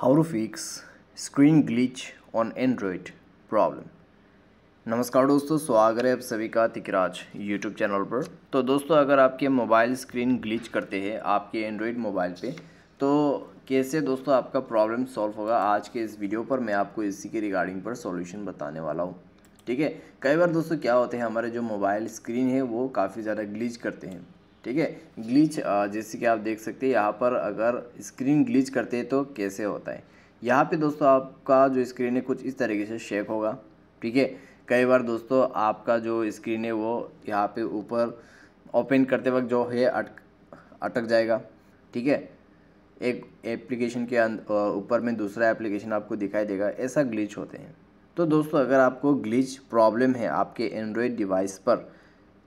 how to fix screen glitch on Android problem नमस्कार दोस्तों स्वागत है आप सभी का तिकराज यूट्यूब चैनल पर तो दोस्तों अगर आपके मोबाइल स्क्रीन ग्लिच करते हैं आपके एंड्रॉयड मोबाइल पे तो कैसे दोस्तों आपका प्रॉब्लम सॉल्व होगा आज के इस वीडियो पर मैं आपको इसी के रिगार्डिंग पर सॉल्यूशन बताने वाला हूँ ठीक है कई बार दोस्तों क्या होते हैं हमारे जो मोबाइल स्क्रीन है वो काफ़ी ज़्यादा ग्लिच करते हैं ठीक है ग्लीच जैसे कि आप देख सकते हैं यहाँ पर अगर स्क्रीन ग्लीच करते हैं तो कैसे होता है यहाँ पे दोस्तों आपका जो स्क्रीन है कुछ इस तरीके से शेक होगा ठीक है कई बार दोस्तों आपका जो स्क्रीन है वो यहाँ पे ऊपर ओपन करते वक्त जो है अटक अटक जाएगा ठीक है एक एप्लीकेशन के ऊपर में दूसरा एप्लीकेशन आपको दिखाई देगा ऐसा ग्लीच होते हैं तो दोस्तों अगर आपको ग्लीच प्रॉब्लम है आपके एंड्रॉयड डिवाइस पर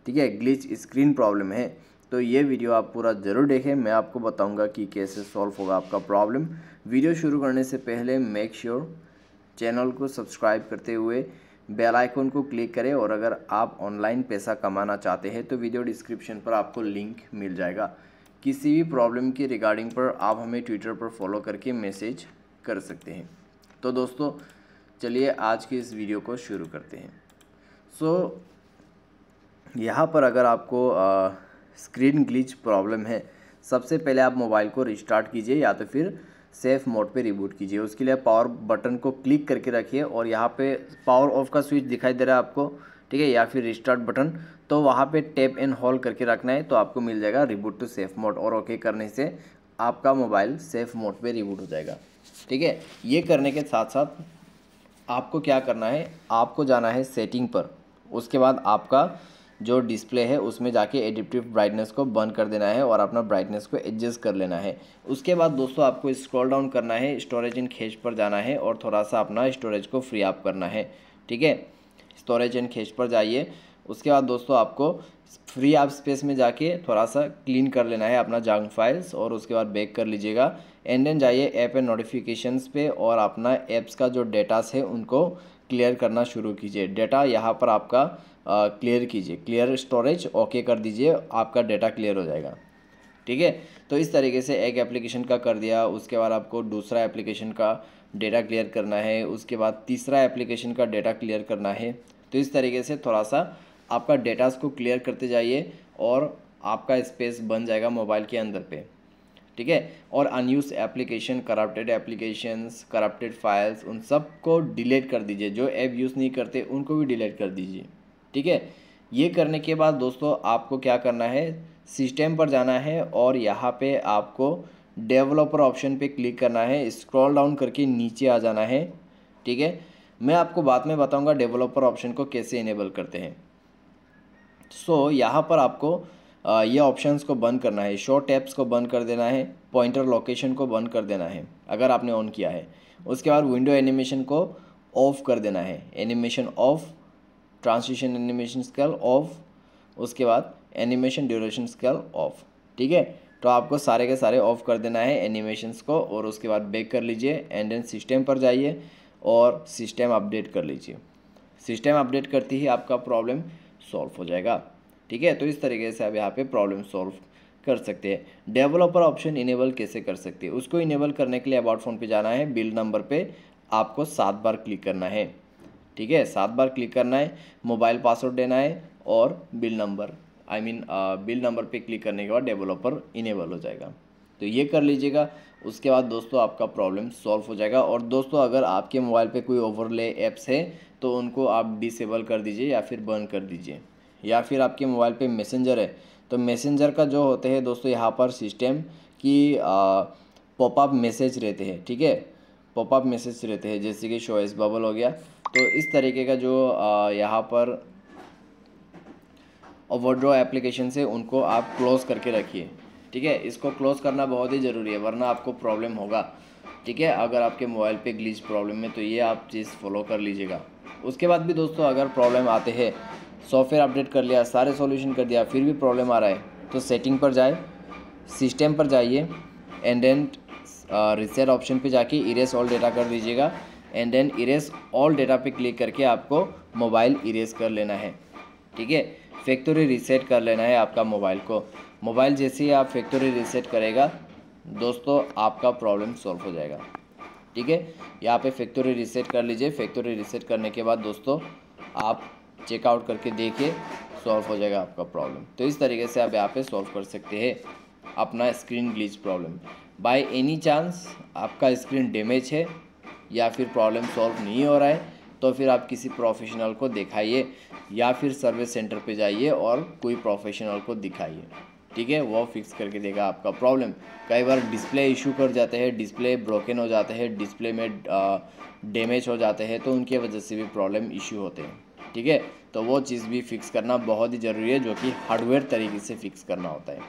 ठीक है ग्लीच स्क्रीन प्रॉब्लम है तो ये वीडियो आप पूरा ज़रूर देखें मैं आपको बताऊंगा कि कैसे सॉल्व होगा आपका प्रॉब्लम वीडियो शुरू करने से पहले मेक श्योर sure चैनल को सब्सक्राइब करते हुए बेल आइकन को क्लिक करें और अगर आप ऑनलाइन पैसा कमाना चाहते हैं तो वीडियो डिस्क्रिप्शन पर आपको लिंक मिल जाएगा किसी भी प्रॉब्लम के रिगार्डिंग पर आप हमें ट्विटर पर फॉलो करके मैसेज कर सकते हैं तो दोस्तों चलिए आज की इस वीडियो को शुरू करते हैं सो so, यहाँ पर अगर आपको आ, स्क्रीन ग्लिच प्रॉब्लम है सबसे पहले आप मोबाइल को रिस्टार्ट कीजिए या तो फिर सेफ मोड पे रिबूट कीजिए उसके लिए पावर बटन को क्लिक करके रखिए और यहाँ पे पावर ऑफ का स्विच दिखाई दे रहा है आपको ठीक है या फिर रिस्टार्ट बटन तो वहाँ पे टैप एंड होल करके रखना है तो आपको मिल जाएगा रिबूट टू सेफ मोड और ओके करने से आपका मोबाइल सेफ मोड पे रिबूट हो जाएगा ठीक है ये करने के साथ साथ आपको क्या करना है आपको जाना है सेटिंग पर उसके बाद आपका जो डिस्प्ले है उसमें जाके एडिप्टिव ब्राइटनेस को बंद कर देना है और अपना ब्राइटनेस को एडजस्ट कर लेना है उसके बाद दोस्तों आपको स्क्रॉल डाउन करना है स्टोरेज इन खेच पर जाना है और थोड़ा सा अपना स्टोरेज को फ्री अप करना है ठीक है स्टोरेज इन खेच पर जाइए उसके बाद दोस्तों आपको फ्री आप स्पेस में जाके थोड़ा सा क्लीन कर लेना है अपना जंग फाइल्स और उसके बाद बैक कर लीजिएगा एंड देन जाइए ऐप एंड नोटिफिकेशंस पे और अपना ऐप्स का जो डेटास है उनको क्लियर करना शुरू कीजिए डेटा यहाँ पर आपका क्लियर कीजिए क्लियर स्टोरेज ओके कर दीजिए आपका डेटा क्लियर हो जाएगा ठीक है तो इस तरीके से एक एप्लीकेशन का कर दिया उसके बाद आपको दूसरा एप्लीकेशन का डेटा क्लियर करना है उसके बाद तीसरा एप्लीकेशन का डेटा क्लियर करना है तो इस तरीके से थोड़ा सा आपका डेटास को क्लियर करते जाइए और आपका स्पेस बन जाएगा मोबाइल के अंदर पे ठीक है और unuse application corrupted applications corrupted files उन सब को डिलीट कर दीजिए जो ऐप यूज़ नहीं करते उनको भी डिलीट कर दीजिए ठीक है ये करने के बाद दोस्तों आपको क्या करना है सिस्टम पर जाना है और यहाँ पे आपको डेवलपर ऑप्शन पे क्लिक करना है स्क्रॉल डाउन करके नीचे आ जाना है ठीक है मैं आपको बाद में बताऊंगा डेवलपर ऑप्शन को कैसे इनेबल करते हैं सो so, यहाँ पर आपको ये ऑप्शंस को बंद करना है शो टैप्स को बंद कर देना है पॉइंटर लोकेशन को बंद कर देना है अगर आपने ऑन किया है उसके बाद विंडो एनिमेशन को ऑफ़ कर देना है animation off translation animation scale off उसके बाद एनिमेशन ड्यूरेशन स्केल ऑफ ठीक है तो आपको सारे के सारे ऑफ़ कर देना है एनिमेशंस को और उसके बाद बैक कर लीजिए एंड देन सिस्टम पर जाइए और सिस्टम अपडेट कर लीजिए सिस्टम अपडेट करते ही आपका प्रॉब्लम सॉल्व हो जाएगा ठीक है तो इस तरीके से आप यहाँ पे प्रॉब्लम सॉल्व कर सकते हैं डेवलपर ऑप्शन इनेबल कैसे कर सकते हैं उसको इनेबल करने के लिए अबाउट फोन पे जाना है बिल नंबर पे आपको सात बार क्लिक करना है ठीक है सात बार क्लिक करना है मोबाइल पासवर्ड देना है और build number I mean build number पे क्लिक करने के बाद डेवलपर इनेबल हो जाएगा तो ये कर लीजिएगा उसके बाद दोस्तों आपका प्रॉब्लम सॉल्व हो जाएगा और दोस्तों अगर आपके मोबाइल पे कोई ओवरले ऐप्स है तो उनको आप डिसेबल कर दीजिए या फिर बर्न कर दीजिए या फिर आपके मोबाइल पे मैसेंजर है तो मैसेंजर का जो होते हैं दोस्तों यहाँ पर सिस्टम कि पॉपअप मैसेज रहते हैं ठीक है पॉपअप मैसेज रहते हैं जैसे कि शोएस बबल हो गया तो इस तरीके का जो यहाँ पर ओवरड्रॉ एप्लीकेशन से उनको आप क्लोज़ करके रखिए ठीक है इसको क्लोज़ करना बहुत ही ज़रूरी है वरना आपको प्रॉब्लम होगा ठीक है अगर आपके मोबाइल पे ग्लिच प्रॉब्लम है तो ये आप चीज़ फॉलो कर लीजिएगा उसके बाद भी दोस्तों अगर प्रॉब्लम आते हैं सॉफ्टवेयर अपडेट कर लिया सारे सॉल्यूशन कर दिया फिर भी प्रॉब्लम आ रहा है तो सेटिंग पर जाए सिस्टम पर जाइए एंड देन रिसेट ऑप्शन पे जाके इरेस ऑल डेटा कर दीजिएगा and then erase all data पे क्लिक करके आपको मोबाइल इरेस कर लेना है ठीक है फैक्ट्री रिसेट कर लेना है आपका मोबाइल को मोबाइल जैसे ही आप फैक्ट्री रीसेट करेगा दोस्तों आपका प्रॉब्लम सॉल्व हो जाएगा ठीक है यहाँ पे फैक्ट्री रिसेट कर लीजिए फैक्ट्री रिसेट करने के बाद दोस्तों आप चेकआउट करके देखिए सॉल्व हो जाएगा आपका प्रॉब्लम तो इस तरीके से आप यहाँ पे सॉल्व कर सकते हैं अपना screen glitch problem by any chance आपका स्क्रीन डैमेज है या फिर प्रॉब्लम सॉल्व नहीं हो रहा है तो फिर आप किसी प्रोफेशनल को दिखाइए या फिर सर्विस सेंटर पे जाइए और कोई प्रोफेशनल को दिखाइए ठीक है वो फिक्स करके देगा आपका प्रॉब्लम कई बार डिस्प्ले इशू कर जाते हैं डिस्प्ले ब्रोकन हो जाते हैं डिस्प्ले में डैमेज हो जाते हैं तो उनकी वजह से भी प्रॉब्लम इशू होते हैं ठीक है तो वो चीज़ भी फिक्स करना बहुत ही ज़रूरी है जो कि हार्डवेयर तरीके से फिक्स करना होता है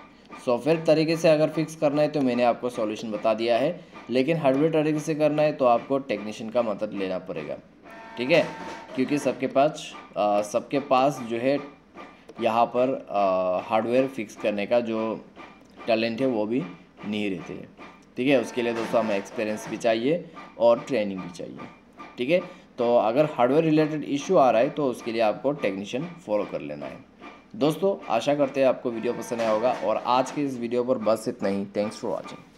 सॉफ्टवेयर तरीके से अगर फिक्स करना है तो मैंने आपको सॉल्यूशन बता दिया है लेकिन हार्डवेयर तरीके से करना है तो आपको टेक्नीशियन का मदद लेना पड़ेगा ठीक है क्योंकि सबके पास सबके पास जो है यहाँ पर हार्डवेयर फिक्स करने का जो टैलेंट है वो भी नहीं रहते हैं ठीक है उसके लिए दोस्तों हमें एक्सपीरियंस भी चाहिए और ट्रेनिंग भी चाहिए ठीक है तो अगर हार्डवेयर रिलेटेड इशू आ रहा है तो उसके लिए आपको टेक्नीशियन फॉलो कर लेना है दोस्तों आशा करते हैं आपको वीडियो पसंद आया होगा और आज के इस वीडियो पर बस इतना ही थैंक्स फॉर वॉचिंग